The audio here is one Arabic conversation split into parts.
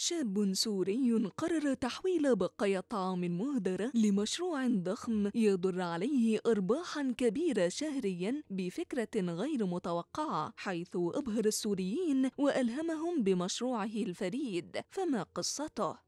شاب سوري قرر تحويل بقايا طعام مهدرة لمشروع ضخم يضر عليه أرباحا كبيرة شهريا بفكرة غير متوقعة حيث أبهر السوريين وألهمهم بمشروعه الفريد فما قصته؟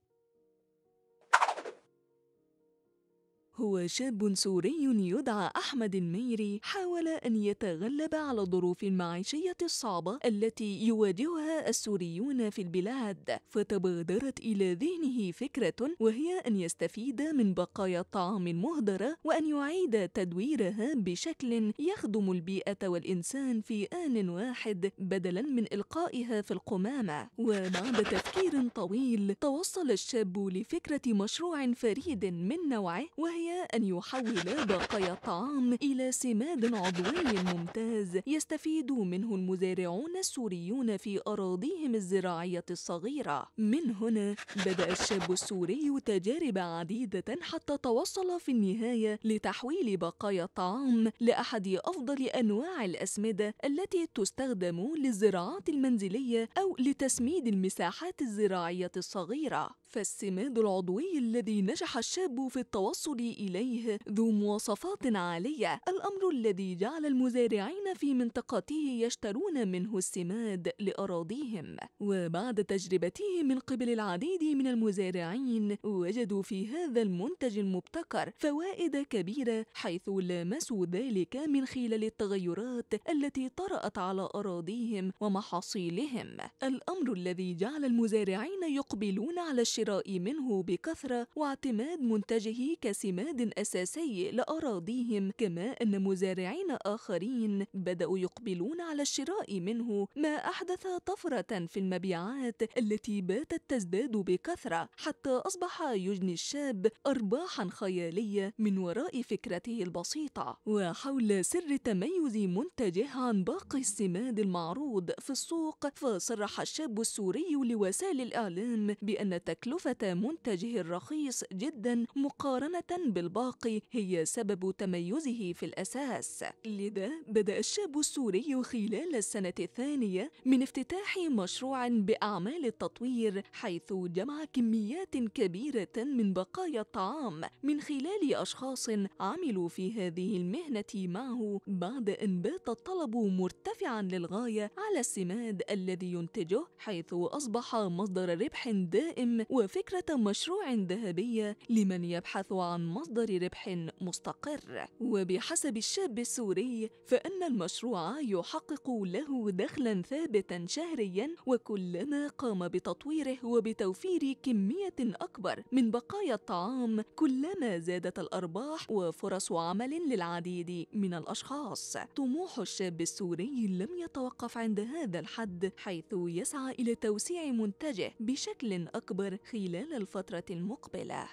هو شاب سوري يدعى أحمد الميري حاول أن يتغلب على الظروف المعيشية الصعبة التي يواجهها السوريون في البلاد فتبادرت إلى ذهنه فكرة وهي أن يستفيد من بقايا الطعام المهدرة وأن يعيد تدويرها بشكل يخدم البيئة والإنسان في آن واحد بدلا من إلقائها في القمامة وبعد تفكير طويل توصل الشاب لفكرة مشروع فريد من نوعه وهي أن يحول بقايا الطعام إلى سماد عضوي ممتاز يستفيد منه المزارعون السوريون في أراضيهم الزراعية الصغيرة من هنا بدأ الشاب السوري تجارب عديدة حتى توصل في النهاية لتحويل بقايا الطعام لأحد أفضل أنواع الأسمدة التي تستخدم للزراعات المنزلية أو لتسميد المساحات الزراعية الصغيرة فالسماد العضوي الذي نجح الشاب في التوصل إليه ذو مواصفات عالية الأمر الذي جعل المزارعين في منطقته يشترون منه السماد لأراضيهم وبعد تجربته من قبل العديد من المزارعين وجدوا في هذا المنتج المبتكر فوائد كبيرة حيث لامسوا ذلك من خلال التغيرات التي طرأت على أراضيهم ومحاصيلهم الأمر الذي جعل المزارعين يقبلون على الشراء الشراء منه بكثرة واعتماد منتجه كسماد أساسي لأراضيهم كما أن مزارعين آخرين بدأوا يقبلون على الشراء منه ما أحدث طفرة في المبيعات التي باتت تزداد بكثرة حتى أصبح يجني الشاب أرباحا خيالية من وراء فكرته البسيطة وحول سر تميز منتجه عن باقي السماد المعروض في السوق فصرح الشاب السوري لوسائل الإعلام بأن تكلفة تكلفة منتجه الرخيص جدا مقارنة بالباقي هي سبب تميزه في الأساس لذا بدأ الشاب السوري خلال السنة الثانية من افتتاح مشروع بأعمال التطوير حيث جمع كميات كبيرة من بقايا الطعام من خلال أشخاص عملوا في هذه المهنة معه بعد أن بات الطلب مرتفعا للغاية على السماد الذي ينتجه حيث أصبح مصدر ربح دائم و وفكرة مشروع ذهبية لمن يبحث عن مصدر ربح مستقر وبحسب الشاب السوري فإن المشروع يحقق له دخلا ثابتا شهريا وكلما قام بتطويره وبتوفير كمية أكبر من بقايا الطعام كلما زادت الأرباح وفرص عمل للعديد من الأشخاص طموح الشاب السوري لم يتوقف عند هذا الحد حيث يسعى إلى توسيع منتجه بشكل أكبر خلال الفترة المقبلة